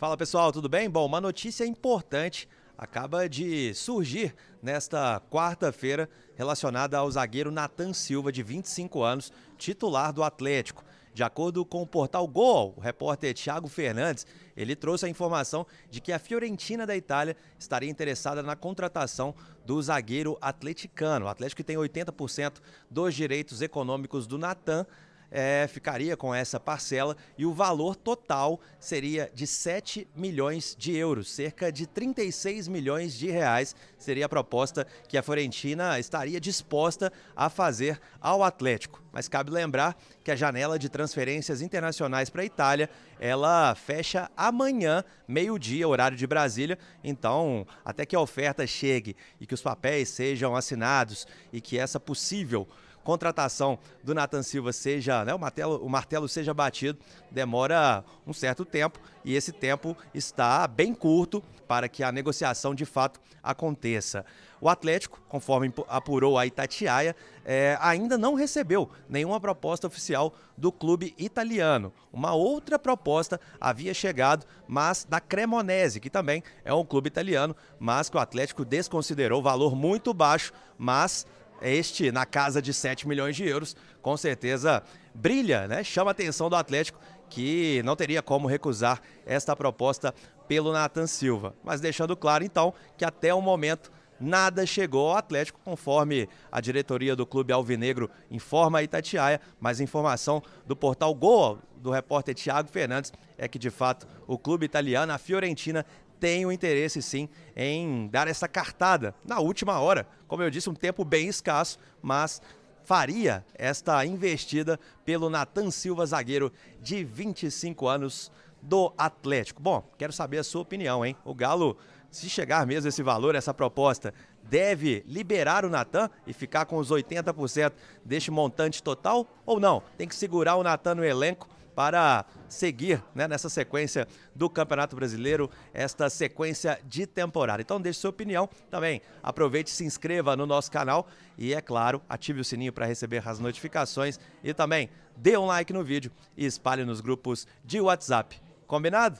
Fala pessoal, tudo bem? Bom, uma notícia importante acaba de surgir nesta quarta-feira relacionada ao zagueiro Nathan Silva, de 25 anos, titular do Atlético. De acordo com o portal Gol, o repórter Thiago Fernandes, ele trouxe a informação de que a Fiorentina da Itália estaria interessada na contratação do zagueiro atleticano. O Atlético tem 80% dos direitos econômicos do Natan, é, ficaria com essa parcela e o valor total seria de 7 milhões de euros, cerca de 36 milhões de reais seria a proposta que a Florentina estaria disposta a fazer ao Atlético. Mas cabe lembrar que a janela de transferências internacionais para a Itália, ela fecha amanhã, meio-dia, horário de Brasília. Então, até que a oferta chegue e que os papéis sejam assinados e que essa possível contratação do Nathan Silva seja, né, o, martelo, o martelo seja batido, demora um certo tempo e esse tempo está bem curto para que a negociação de fato aconteça. O Atlético, conforme apurou a Itatiaia, é, ainda não recebeu nenhuma proposta oficial do clube italiano. Uma outra proposta havia chegado, mas da Cremonese, que também é um clube italiano, mas que o Atlético desconsiderou valor muito baixo, mas este na casa de 7 milhões de euros, com certeza brilha, né? Chama a atenção do Atlético que não teria como recusar esta proposta pelo Nathan Silva. Mas deixando claro então que até o momento nada chegou ao Atlético, conforme a diretoria do clube alvinegro informa a Itatiaia, mas informação do portal Goa, do repórter Tiago Fernandes, é que de fato o clube italiano, a Fiorentina, tem o interesse sim em dar essa cartada na última hora. Como eu disse, um tempo bem escasso, mas faria esta investida pelo Nathan Silva, zagueiro de 25 anos do Atlético. Bom, quero saber a sua opinião, hein? O Galo, se chegar mesmo esse valor, essa proposta, deve liberar o Natan e ficar com os 80% deste montante total ou não? Tem que segurar o Natan no elenco para seguir né, nessa sequência do Campeonato Brasileiro, esta sequência de temporada. Então deixe sua opinião também. Aproveite, se inscreva no nosso canal e, é claro, ative o sininho para receber as notificações e também dê um like no vídeo e espalhe nos grupos de WhatsApp. Combinado?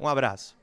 Um abraço.